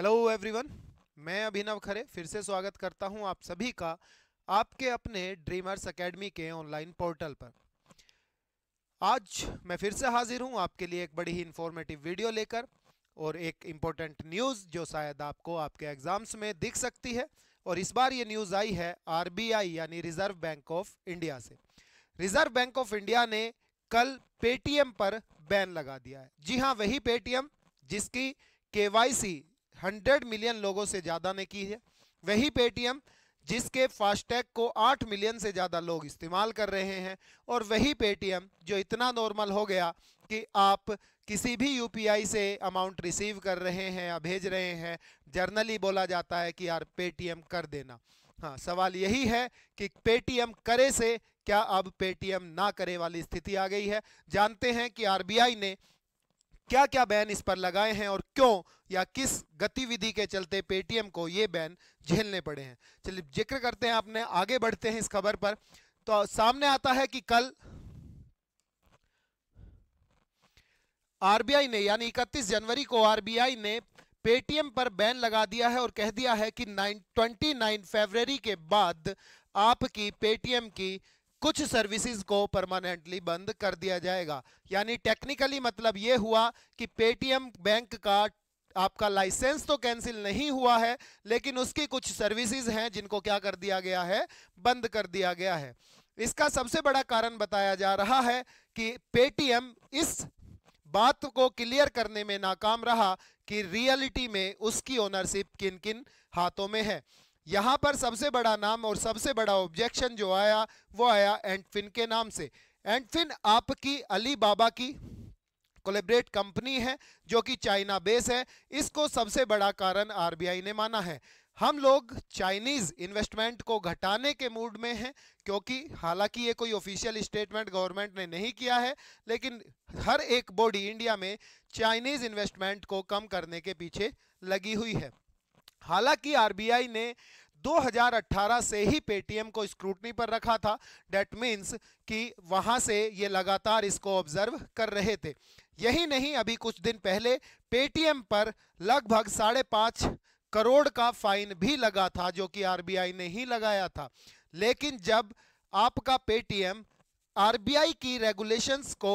hello everyone मैं अभिनव खरे फिर से स्वागत करता हूं आप सभी का आपके अपने ड्रीमर्स एकेडमी के ऑनलाइन पोर्टल पर आज मैं फिर से हाजिर हूं आपके लिए एक बड़ी ही इंफॉर्मेटिव वीडियो लेकर और एक इम्पोर्टेंट न्यूज़ जो शायद आपको आपके एग्जाम्स में दिख सकती है और इस बार ये न्यूज़ आई है आर यानी रिजर्व बैंक ऑफ इंडिया से रिजर्व बैंक ऑफ इंडिया ने कल पेटीएम पर बैन लगा दिया है जी हाँ वही पेटीएम जिसकी केवाईसी हंड्रेड मिलियन लोगों से ज़्यादा ने की है वही पेटीएम जिसके फास्टैग को 8 मिलियन से ज़्यादा लोग इस्तेमाल कर रहे हैं और वही पेटीएम जो इतना नॉर्मल हो गया कि आप किसी भी यूपीआई से अमाउंट रिसीव कर रहे हैं या भेज रहे हैं जर्नली बोला जाता है कि यार पेटीएम कर देना हाँ सवाल यही है कि पेटीएम करे से क्या अब पेटीएम ना करे वाली स्थिति आ गई है जानते हैं कि आरबीआई ने क्या क्या बैन इस पर लगाए हैं और क्यों या किस गतिविधि के चलते पेटीएम को ये बैन झेलने पड़े हैं चलिए जिक्र करते हैं आपने आगे बढ़ते हैं इस खबर पर तो सामने आता है कि कल आरबीआई ने यानी 31 जनवरी को आरबीआई ने पेटीएम पर बैन लगा दिया है और कह दिया है कि 9, 29 फरवरी के बाद आपकी पेटीएम की कुछ सर्विसेज को परमानेंटली बंद कर दिया जाएगा यानी टेक्निकली मतलब ये हुआ कि पेटीएम बैंक का आपका लाइसेंस तो कैंसिल नहीं हुआ है लेकिन उसकी कुछ सर्विसेज हैं जिनको क्या कर दिया गया है बंद कर दिया गया है इसका सबसे बड़ा कारण बताया जा रहा है कि पेटीएम इस बात को क्लियर करने में नाकाम रहा कि रियलिटी में उसकी ओनरशिप किन किन हाथों में है यहाँ पर सबसे बड़ा नाम और सबसे बड़ा ऑब्जेक्शन जो आया वो आया एंटफिन के नाम से एंटफिन आपकी अली बाबा की कोलेबरेट कंपनी है जो कि चाइना बेस है इसको सबसे बड़ा कारण आरबीआई ने माना है हम लोग चाइनीज़ इन्वेस्टमेंट को घटाने के मूड में हैं क्योंकि हालांकि ये कोई ऑफिशियल स्टेटमेंट गवर्नमेंट ने नहीं किया है लेकिन हर एक बॉडी इंडिया में चाइनीज़ इन्वेस्टमेंट को कम करने के पीछे लगी हुई है हालांकि आरबीआई ने 2018 से ही पेटीएम को स्क्रूटनी पर रखा था डेट मीन्स कि वहां से ये लगातार इसको ऑब्जर्व कर रहे थे यही नहीं अभी कुछ दिन पहले पेटीएम पर लगभग साढ़े पाँच करोड़ का फाइन भी लगा था जो कि आरबीआई ने ही लगाया था लेकिन जब आपका पेटीएम आरबीआई की रेगुलेशंस को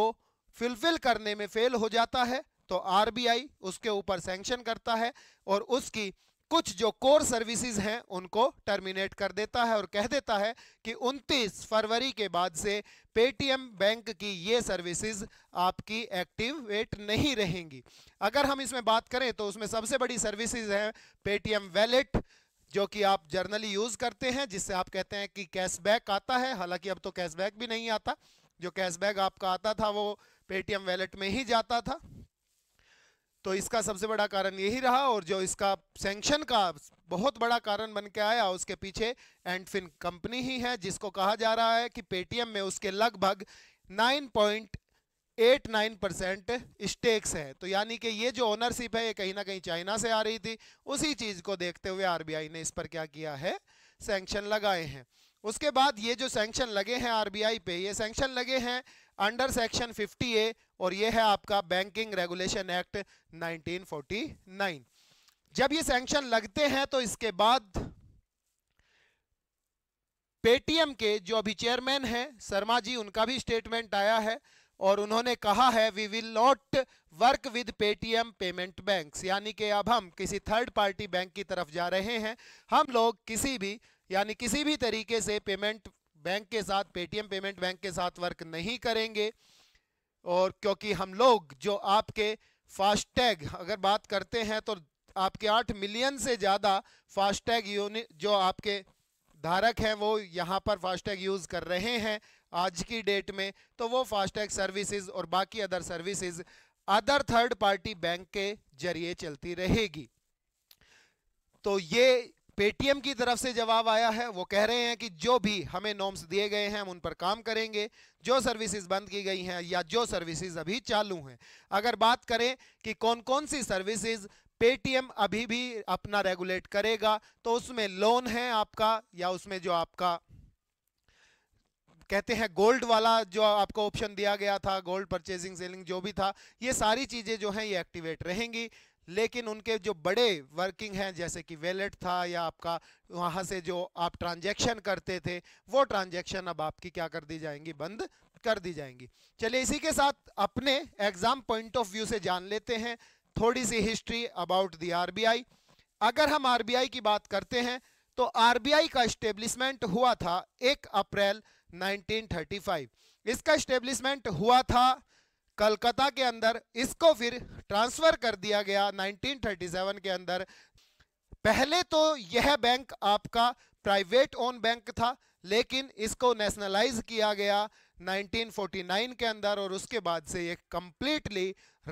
फुलफिल करने में फेल हो जाता है तो आरबीआई उसके ऊपर सैंक्शन करता है और उसकी कुछ जो कोर सर्विसेज हैं उनको टर्मिनेट कर देता है और कह देता है कि 29 फरवरी के बाद से पेटीएम बैंक की ये सर्विसेज आपकी एक्टिवेट नहीं रहेंगी अगर हम इसमें बात करें तो उसमें सबसे बड़ी सर्विसेज हैं पेटीएम वैलेट जो कि आप जर्नली यूज़ करते हैं जिससे आप कहते हैं कि कैशबैक आता है हालांकि अब तो कैशबैक भी नहीं आता जो कैशबैक आपका आता था वो पेटीएम वैलेट में ही जाता था तो इसका सबसे बड़ा कारण यही रहा और जो इसका सेंक्शन का बहुत बड़ा कारण बन के आया उसके पीछे एंडफिन कंपनी ही है जिसको कहा जा रहा है कि पेटीएम में उसके लगभग 9.89 परसेंट स्टेक्स है तो यानी कि ये जो ओनरशिप है ये कहीं ना कहीं चाइना से आ रही थी उसी चीज़ को देखते हुए आरबीआई ने इस पर क्या किया है सेंक्शन लगाए हैं उसके बाद ये जो सेंक्शन लगे हैं आरबीआई पे ये सेंक्शन लगे हैं अंडर सेक्शन 50 ए और ये है आपका बैंकिंग रेगुलेशन एक्ट 1949 जब ये सैंक्शन लगते हैं तो इसके बाद पेटीएम के जो अभी चेयरमैन हैं शर्मा जी उनका भी स्टेटमेंट आया है और उन्होंने कहा है we will not work with Paytm payment bank यानी कि अब हम किसी थर्ड पार्टी बैंक की तरफ जा रहे हैं हम लोग किसी भी यानी किसी भी तरीके से पेमेंट बैंक के साथ पेटीएम पेमेंट बैंक के साथ वर्क नहीं करेंगे और क्योंकि हम लोग जो आपके फास्टैग अगर बात करते हैं तो आपके आठ मिलियन से ज़्यादा फास्टैग यूनिट जो आपके धारक हैं वो यहाँ पर फास्टैग यूज़ कर रहे हैं आज की डेट में तो वो फास्टैग सर्विसेज और बाकी other services other third party bank के जरिए चलती रहेगी तो ये पेटीएम की तरफ से जवाब आया है वो कह रहे हैं कि जो भी हमें नॉर्म्स दिए गए हैं हम उन पर काम करेंगे जो सर्विसेज बंद की गई हैं या जो सर्विसेज अभी चालू हैं अगर बात करें कि कौन कौन सी सर्विसेज पेटीएम अभी भी अपना रेगुलेट करेगा तो उसमें लोन है आपका या उसमें जो आपका कहते हैं गोल्ड वाला जो आपको ऑप्शन दिया गया था गोल्ड परचेजिंग सेलिंग जो भी था ये सारी चीज़ें जो हैं ये एक्टिवेट रहेंगी लेकिन उनके जो बड़े वर्किंग हैं जैसे कि वेलेट था या आपका वहाँ से जो आप ट्रांजैक्शन करते थे वो ट्रांजैक्शन अब आपकी क्या कर दी जाएंगी बंद कर दी जाएंगी चलिए इसी के साथ अपने एग्ज़ाम पॉइंट ऑफ व्यू से जान लेते हैं थोड़ी सी हिस्ट्री अबाउट दी आर अगर हम आर की बात करते हैं तो आर का स्टेब्लिशमेंट हुआ था एक अप्रैल नाइनटीन इसका स्टेब्लिशमेंट हुआ था कलकत्ता के अंदर इसको फिर ट्रांसफर कर दिया गया 1937 के अंदर पहले तो यह बैंक आपका प्राइवेट ओन बैंक था लेकिन इसको नेशनलाइज किया गया 1949 के अंदर और उसके बाद से यह कंप्लीटली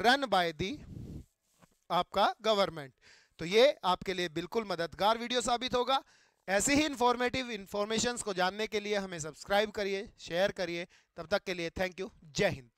रन बाय दी आपका गवर्नमेंट तो ये आपके लिए बिल्कुल मददगार वीडियो साबित होगा ऐसी ही इंफॉर्मेटिव इंफॉर्मेशन को जानने के लिए हमें सब्सक्राइब करिए शेयर करिए तब तक के लिए थैंक यू जय हिंद